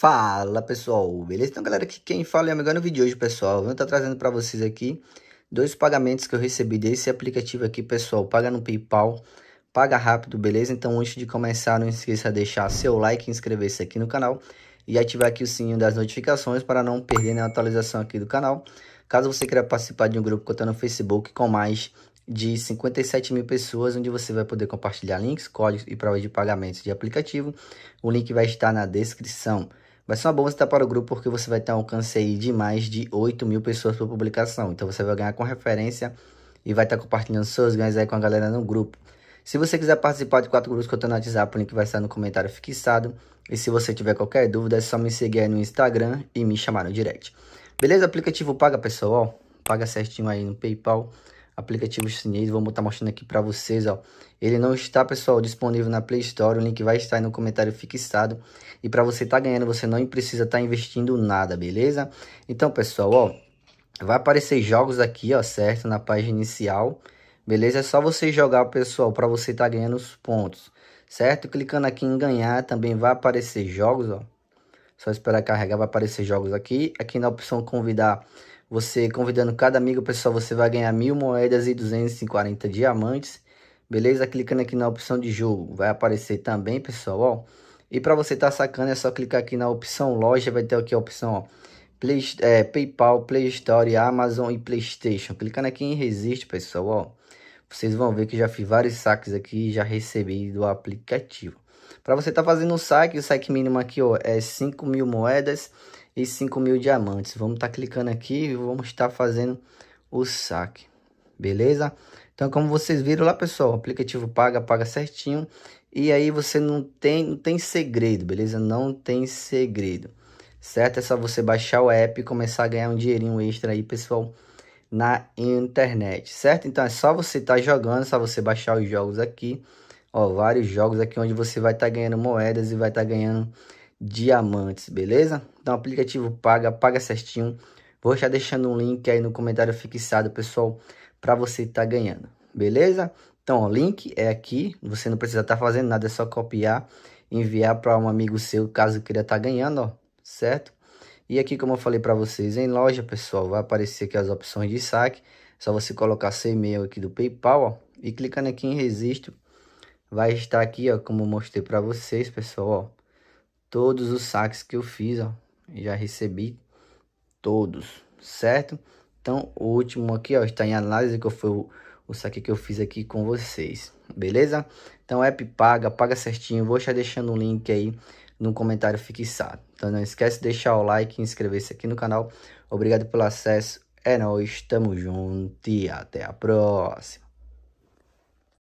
Fala pessoal, beleza? Então galera, aqui quem fala é o amigo no vídeo de hoje pessoal, eu estar trazendo para vocês aqui dois pagamentos que eu recebi desse aplicativo aqui pessoal, paga no Paypal, paga rápido, beleza? Então antes de começar não esqueça de deixar seu like, inscrever-se aqui no canal e ativar aqui o sininho das notificações para não perder nenhuma atualização aqui do canal. Caso você queira participar de um grupo que eu estou no Facebook com mais de 57 mil pessoas, onde você vai poder compartilhar links, códigos e provas de pagamentos de aplicativo. O link vai estar na descrição. Vai ser uma você estar tá para o grupo porque você vai ter um alcance aí de mais de 8 mil pessoas por publicação. Então você vai ganhar com referência e vai estar tá compartilhando seus ganhos aí com a galera no grupo. Se você quiser participar de quatro grupos que eu tenho no WhatsApp, o link vai estar no comentário fixado. E se você tiver qualquer dúvida, é só me seguir aí no Instagram e me chamar no direct. Beleza? Aplicativo paga, pessoal. Paga certinho aí no PayPal aplicativo chinês. Vou estar mostrando aqui para vocês, ó. Ele não está, pessoal, disponível na Play Store. O link vai estar aí no comentário fixado. E para você estar tá ganhando, você não precisa estar tá investindo nada, beleza? Então, pessoal, ó, vai aparecer jogos aqui, ó, certo? Na página inicial, beleza? É só você jogar, pessoal, para você estar tá ganhando os pontos, certo? Clicando aqui em ganhar, também vai aparecer jogos, ó. Só esperar carregar, vai aparecer jogos aqui. Aqui na opção convidar, você convidando cada amigo, pessoal, você vai ganhar mil moedas e 240 diamantes. Beleza? Clicando aqui na opção de jogo, vai aparecer também, pessoal, ó. E para você estar tá sacando, é só clicar aqui na opção loja, vai ter aqui a opção, ó. Play, é, PayPal, Play Store, Amazon e PlayStation. Clicando aqui em Resiste, pessoal, ó. Vocês vão ver que já fiz vários saques aqui já recebi do aplicativo. Para você estar tá fazendo um saque, o saque mínimo aqui ó, é 5 mil moedas e 5 mil diamantes. Vamos estar tá clicando aqui e vamos estar tá fazendo o saque, beleza? Então, como vocês viram lá, pessoal, o aplicativo paga, paga certinho. E aí você não tem, não tem segredo, beleza? Não tem segredo, certo? É só você baixar o app e começar a ganhar um dinheirinho extra aí, pessoal, na internet, certo? Então, é só você estar tá jogando, é só você baixar os jogos aqui. Ó, vários jogos aqui onde você vai estar tá ganhando moedas e vai estar tá ganhando diamantes, beleza? Então, aplicativo paga, paga certinho. Vou estar deixando um link aí no comentário fixado, pessoal, para você estar tá ganhando, beleza? Então, o link é aqui, você não precisa estar tá fazendo nada, é só copiar, enviar para um amigo seu, caso queira estar tá ganhando, ó, certo? E aqui, como eu falei para vocês, em loja, pessoal, vai aparecer aqui as opções de saque, só você colocar seu e-mail aqui do PayPal, ó, e clicando aqui em registro, vai estar aqui, ó, como eu mostrei para vocês, pessoal, ó, todos os saques que eu fiz, ó, já recebi todos, certo? Então, o último aqui, ó, está em análise, que foi o, o saque que eu fiz aqui com vocês, beleza? Então, app paga, paga certinho, vou estar deixando o um link aí no comentário fixado. Então, não esquece de deixar o like e inscrever-se aqui no canal. Obrigado pelo acesso, é nóis, tamo junto e até a próxima.